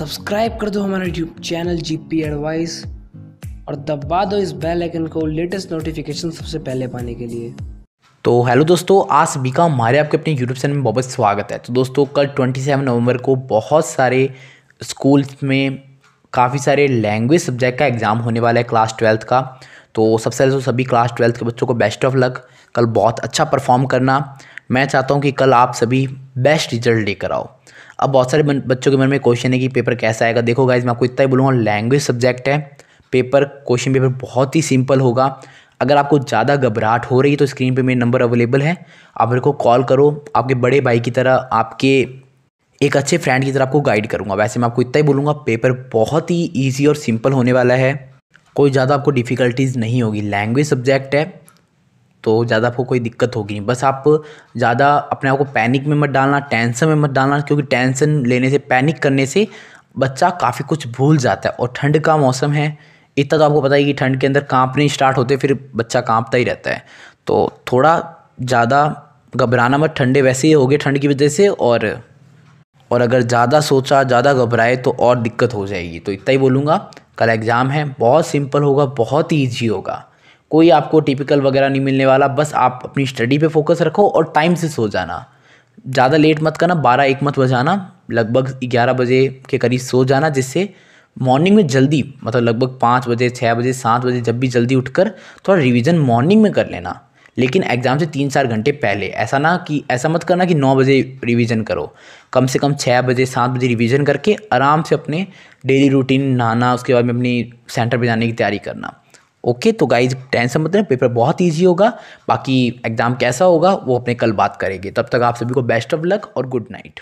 subscribe कर दो हमारा YouTube channel G P advice और दबा दो इस बेल आइकन को लेटेस्ट नोटिफिकेशन सबसे पहले पाने के लिए तो हेलो दोस्तों आज बीका हमारे आपके अपने यूट्यूब चैनल में बहुत स्वागत है तो दोस्तों कल 27 नवंबर को बहुत सारे स्कूल्स में काफ़ी सारे लैंग्वेज सब्जेक्ट का एग्ज़ाम होने वाला है क्लास ट्वेल्थ का तो सबसे पहले तो सभी क्लास ट्वेल्थ के बच्चों को बेस्ट ऑफ लक कल बहुत अच्छा परफॉर्म करना मैं चाहता हूँ कि कल आप सभी बेस्ट रिजल्ट लेकर आओ अब बहुत सारे बच्चों के मन में क्वेश्चन है कि पेपर कैसा आएगा देखो गाइज मैं आपको इतना ही बोलूँगा लैंग्वेज सब्जेक्ट है पेपर क्वेश्चन पेपर बहुत ही सिंपल होगा अगर आपको ज़्यादा घबराहट हो रही है तो स्क्रीन पे मेरा नंबर अवेलेबल है आप मेरे को कॉल करो आपके बड़े भाई की तरह आपके एक अच्छे फ्रेंड की तरह आपको गाइड करूँगा वैसे मैं आपको इतना ही बोलूँगा पेपर बहुत ही ईजी और सिंपल होने वाला है कोई ज़्यादा आपको डिफ़िकल्टीज़ नहीं होगी लैंग्वेज सब्जेक्ट है तो ज़्यादा आपको कोई दिक्कत होगी नहीं बस आप ज़्यादा अपने आप को पैनिक में मत डालना टेंशन में मत डालना क्योंकि टेंशन लेने से पैनिक करने से बच्चा काफ़ी कुछ भूल जाता है और ठंड का मौसम है इतना तो आपको पता ही कि ठंड के अंदर कांपने स्टार्ट होते फिर बच्चा कांपता ही रहता है तो थोड़ा ज़्यादा घबराना मत ठंडे वैसे ही हो गए ठंड की वजह से और और अगर ज़्यादा सोचा ज़्यादा घबराए तो और दिक्कत हो जाएगी तो इतना ही बोलूँगा कल एग्ज़ाम है बहुत सिंपल होगा बहुत ईजी होगा कोई आपको टिपिकल वगैरह नहीं मिलने वाला बस आप अपनी स्टडी पे फोकस रखो और टाइम से सो जाना ज़्यादा लेट मत करना बारह एक मत बजाना लगभग ग्यारह बजे के करीब सो जाना जिससे मॉर्निंग में जल्दी मतलब लगभग पाँच बजे छः बजे सात बजे जब भी जल्दी उठकर थोड़ा रिवीजन मॉर्निंग में कर लेना लेकिन एग्ज़ाम से तीन चार घंटे पहले ऐसा ना कि ऐसा मत करना कि नौ बजे रिवीजन करो कम से कम छः बजे सात बजे रिवीजन करके आराम से अपने डेली रूटीन नहाना उसके बाद में अपनी सेंटर पर जाने की तैयारी करना ओके तो गाइज टेंशन मत लें पेपर बहुत ईजी होगा बाकी एग्ज़ाम कैसा होगा वो अपने कल बात करेंगे तब तक आप सभी को बेस्ट ऑफ लक और गुड नाइट